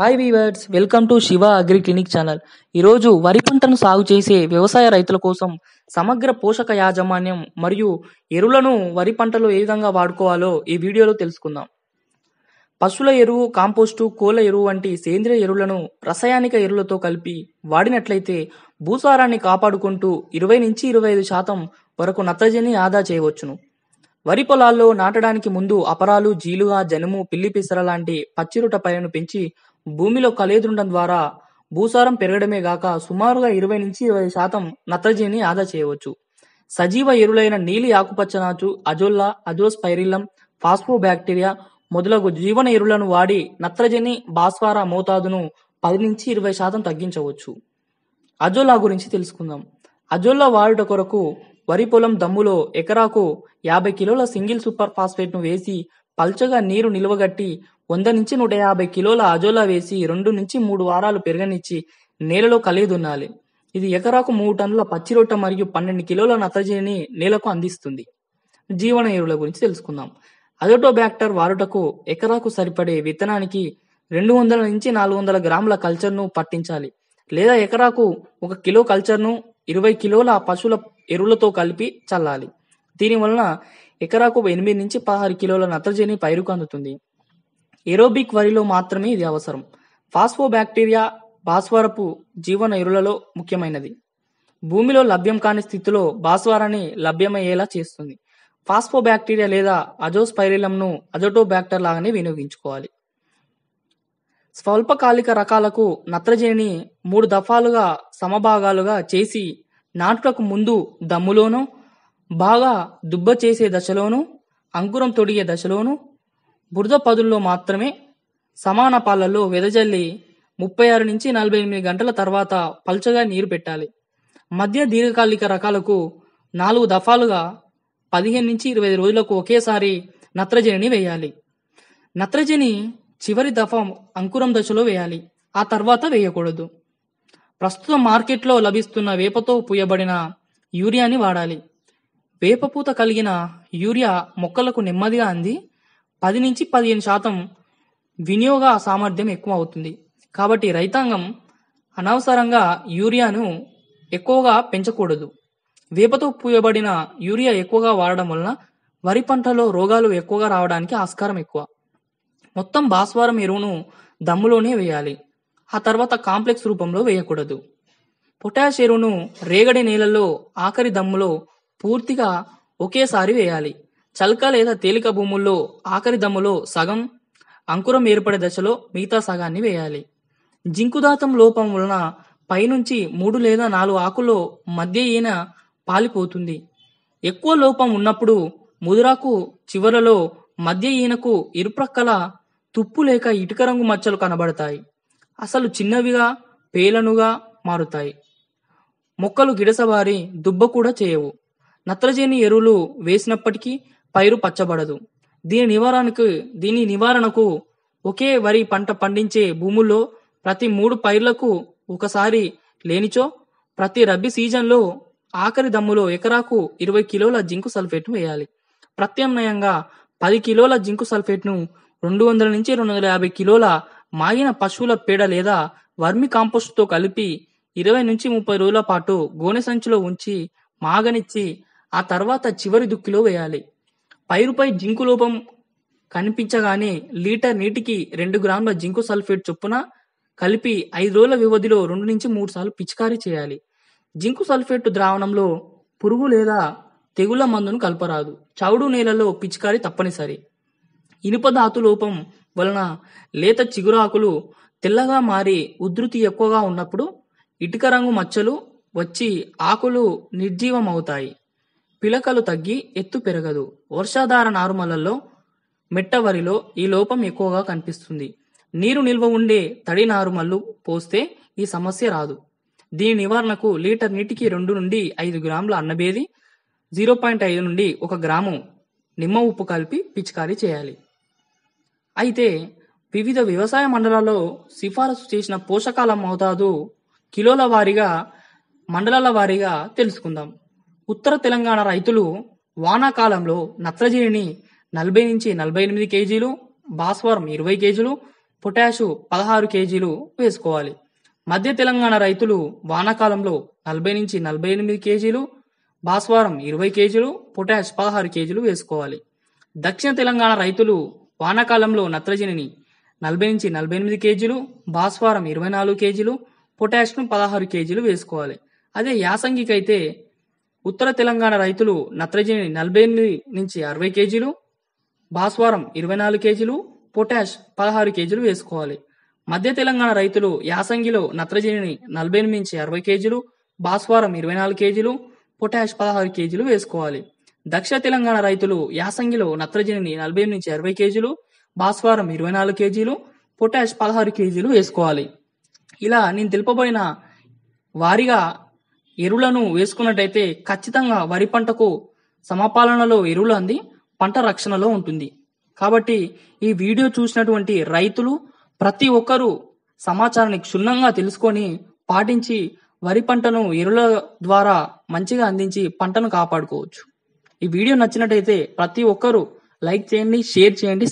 hi viewers welcome to Shiva agri clinic channel ఈరోజు వరి పంటను సాగు చేసే వ్యవసాయ రైతుల కోసం సమగ్ర పోషక యాజమాన్యం మరియు ఎరువులను వరి పంటలో ఏ విధంగా వాడుకోవాలో ఈ వీడియోలో తెలుసుకుందాం పశువుల ఎరువు కాంపోస్టు కోళ్ళ ఎరువు వంటి సేంద్రియ ఎరువులను రసాయనిక ఎరువులతో కలిపి వాడినట్లయితే భూసారాన్ని కాపాడుకుంటూ ఇరవై నుంచి ఇరవై ఐదు శాతం వరకు నత్రజని ఆదా చేయవచ్చును వరి పొలాల్లో నాటడానికి ముందు అపరాలు జీలుగా జనుము పిల్లి పిసర లాంటి పచ్చిరుట పైలను పెంచి భూమిలో కలేదుండడం ద్వారా భూసారం పెరగడమే గాక సుమారుగా ఇరవై నుంచి ఇరవై శాతం నత్రజీని ఆదా చేయవచ్చు సజీవ ఎరువులైన నీలి ఆకుపచ్చనాచు అజోల్లా అజోస్పైరిల్లం ఫాస్ఫోబ్యాక్టీరియా మొదలగు జీవన ఎరువులను వాడి నత్రజని భాస్వార మోతాదును పది నుంచి ఇరవై శాతం తగ్గించవచ్చు అజోలా గురించి తెలుసుకుందాం అజోలా వాడుట కొరకు వరి పొలం దమ్ములో ఎకరాకు యాభై కిలోల సింగిల్ సూపర్ ఫాస్ఫేట్ ను వేసి పల్చగా నీరు నిలువగట్టి వంద నుంచి నూట యాభై కిలోల అజోలా వేసి రెండు నుంచి మూడు వారాలు పెరగనిచ్చి నేలలో కలిగిదున్నాలి ఇది ఎకరాకు మూడు టన్నుల పచ్చి రొట్టె మరియు పన్నెండు కిలోల నత్రజనిని నేలకు అందిస్తుంది జీవన ఎరువుల గురించి తెలుసుకుందాం బ్యాక్టర్ వారుటకు ఎకరాకు సరిపడే విత్తనానికి రెండు వందల నుంచి నాలుగు వందల గ్రాముల కల్చర్ను పట్టించాలి లేదా ఎకరాకు ఒక కిలో కల్చర్ను ఇరవై కిలోల పశువుల ఎరువులతో కలిపి చల్లాలి దీని వలన ఎకరాకు ఎనిమిది నుంచి పదహారు కిలోల నత్రజని పైరుకు అందుతుంది ఏరోబిక్ వరిలో మాత్రమే ఇది అవసరం ఫాస్ఫో బ్యాక్టీరియా భాస్వరపు జీవన ఎరులలో ముఖ్యమైనది భూమిలో లభ్యం కాని స్థితిలో భాస్వరాన్ని లభ్యమయ్యేలా చేస్తుంది ఫాస్ఫో బ్యాక్టీరియా లేదా అజోస్పైరిలంను పైరిలంను అజోటో బ్యాక్టర్ లాగానే వినియోగించుకోవాలి స్వల్పకాలిక రకాలకు నత్రజనిని మూడు దఫాలుగా సమభాగాలుగా చేసి నాటుటకు ముందు దమ్ములోనూ బాగా దుబ్బ చేసే దశలోనూ అంకురం తొడిగే దశలోనూ బురద పదుల్లో మాత్రమే సమాన పాలల్లో వెదజల్లి ముప్పై ఆరు నుంచి నలభై ఎనిమిది గంటల తర్వాత పల్చగా నీరు పెట్టాలి మధ్య దీర్ఘకాలిక రకాలకు నాలుగు దఫాలుగా పదిహేను నుంచి ఇరవై రోజులకు ఒకేసారి నత్రజనిని వేయాలి నత్రజని చివరి దఫ అంకురం దశలో వేయాలి ఆ తర్వాత వేయకూడదు ప్రస్తుతం మార్కెట్లో లభిస్తున్న వేపతో పూయబడిన యూరియాని వాడాలి వేపపూత కలిగిన యూరియా మొక్కలకు నెమ్మదిగా అంది పది నుంచి పదిహేను శాతం వినియోగ సామర్థ్యం ఎక్కువ అవుతుంది కాబట్టి రైతాంగం అనవసరంగా యూరియాను ఎక్కువగా పెంచకూడదు వేపతో పూయబడిన యూరియా ఎక్కువగా వాడడం వలన వరి పంటలో రోగాలు ఎక్కువగా రావడానికి ఆస్కారం ఎక్కువ మొత్తం భాస్వరం ఎరువును దమ్ములోనే వేయాలి ఆ తర్వాత కాంప్లెక్స్ రూపంలో వేయకూడదు పొటాష్ ఎరువును రేగడి నేలలో ఆఖరి దమ్ములో పూర్తిగా ఒకేసారి వేయాలి చల్క లేదా తేలిక భూముల్లో ఆఖరి దమ్ములో సగం అంకురం ఏర్పడే దశలో మిగతా సగాన్ని వేయాలి జింకుదాతం లోపం వలన పైనుంచి మూడు లేదా నాలుగు ఆకుల్లో మధ్య ఈయన పాలిపోతుంది ఎక్కువ లోపం ఉన్నప్పుడు ముదురాకు చివరలో మధ్య ఈయనకు ఇరుప్రక్కల తుప్పు లేక ఇటుక రంగు మచ్చలు కనబడతాయి అసలు చిన్నవిగా పేలనుగా మారుతాయి మొక్కలు గిడసవారి దుబ్బ కూడా చేయవు నత్రజని ఎరువులు వేసినప్పటికీ పైరు పచ్చబడదు దీని నివారణకు దీని నివారణకు ఒకే వరి పంట పండించే భూముల్లో ప్రతి మూడు పైర్లకు ఒకసారి లేనిచో ప్రతి రబీ సీజన్లో ఆఖరి దమ్ములో ఎకరాకు ఇరవై కిలోల జింకు సల్ఫేట్ను వేయాలి ప్రత్యామ్నాయంగా పది కిలోల జింకు సల్ఫేట్ను రెండు వందల నుంచి రెండు వందల యాభై కిలోల మాగిన పశువుల పేడ లేదా వర్మి కాంపోస్ట్తో కలిపి ఇరవై నుంచి ముప్పై రోజుల పాటు గోనె సంచిలో ఉంచి మాగనిచ్చి ఆ తర్వాత చివరి దుక్కిలో వేయాలి పైరుపై జింకు లోపం కనిపించగానే లీటర్ నీటికి రెండు గ్రాముల జింకు సల్ఫేట్ చొప్పున కలిపి ఐదు రోజుల వ్యవధిలో రెండు నుంచి మూడు సార్లు పిచికారీ చేయాలి జింకు సల్ఫేట్ ద్రావణంలో పురుగు లేదా తెగుళ్ల మందును కలపరాదు చౌడు నేలలో పిచికారీ తప్పనిసరి ఇనుప ధాతు లోపం వలన లేత చిగురాకులు తెల్లగా మారి ఉధృతి ఎక్కువగా ఉన్నప్పుడు ఇటుక రంగు మచ్చలు వచ్చి ఆకులు నిర్జీవం అవుతాయి పిలకలు తగ్గి ఎత్తు పెరగదు వర్షాధార నారుమలలో మెట్టవరిలో ఈ లోపం ఎక్కువగా కనిపిస్తుంది నీరు నిల్వ ఉండే తడి నారుమల్లు పోస్తే ఈ సమస్య రాదు దీని నివారణకు లీటర్ నీటికి రెండు నుండి ఐదు గ్రాముల అన్నబేది జీరో పాయింట్ ఐదు నుండి ఒక గ్రాము నిమ్మ ఉప్పు కలిపి పిచికారీ చేయాలి అయితే వివిధ వ్యవసాయ మండలాల్లో సిఫారసు చేసిన పోషకాల మోతాదు కిలోల వారీగా మండలాల వారీగా తెలుసుకుందాం ఉత్తర తెలంగాణ రైతులు వానాకాలంలో నత్రజనిని నలభై నుంచి నలభై ఎనిమిది కేజీలు భాస్వరం ఇరవై కేజీలు పొటాషు పదహారు కేజీలు వేసుకోవాలి మధ్య తెలంగాణ రైతులు వానాకాలంలో నలభై నుంచి నలభై ఎనిమిది కేజీలు భాస్వరం ఇరవై కేజీలు పొటాష్ పదహారు కేజీలు వేసుకోవాలి దక్షిణ తెలంగాణ రైతులు వానాకాలంలో నత్రజనిని నలభై నుంచి నలభై ఎనిమిది కేజీలు భాస్వరం ఇరవై నాలుగు కేజీలు పొటాష్ను పదహారు కేజీలు వేసుకోవాలి అదే యాసంగికి అయితే ఉత్తర తెలంగాణ రైతులు నత్రజని నలభై ఎనిమిది నుంచి అరవై కేజీలు భాస్వరం ఇరవై నాలుగు కేజీలు పొటాష్ పదహారు కేజీలు వేసుకోవాలి మధ్య తెలంగాణ రైతులు యాసంగిలో నత్రజనిని నలభై ఎనిమిది నుంచి అరవై కేజీలు భాస్వరం ఇరవై నాలుగు కేజీలు పొటాష్ పదహారు కేజీలు వేసుకోవాలి దక్షిణ తెలంగాణ రైతులు యాసంగిలో నత్రజనిని నలభై ఎనిమిది నుంచి అరవై కేజీలు భాస్వరం ఇరవై నాలుగు కేజీలు పొటాష్ పదహారు కేజీలు వేసుకోవాలి ఇలా నేను తెలుపబడిన వారిగా ఎరువులను వేసుకున్నట్టయితే ఖచ్చితంగా వరి పంటకు సమపాలనలో ఎరువులు అంది పంట రక్షణలో ఉంటుంది కాబట్టి ఈ వీడియో చూసినటువంటి రైతులు ప్రతి ఒక్కరూ సమాచారాన్ని క్షుణ్ణంగా తెలుసుకొని పాటించి వరి పంటను ఎరువుల ద్వారా మంచిగా అందించి పంటను కాపాడుకోవచ్చు ఈ వీడియో నచ్చినట్టయితే ప్రతి ఒక్కరూ లైక్ చేయండి షేర్ చేయండి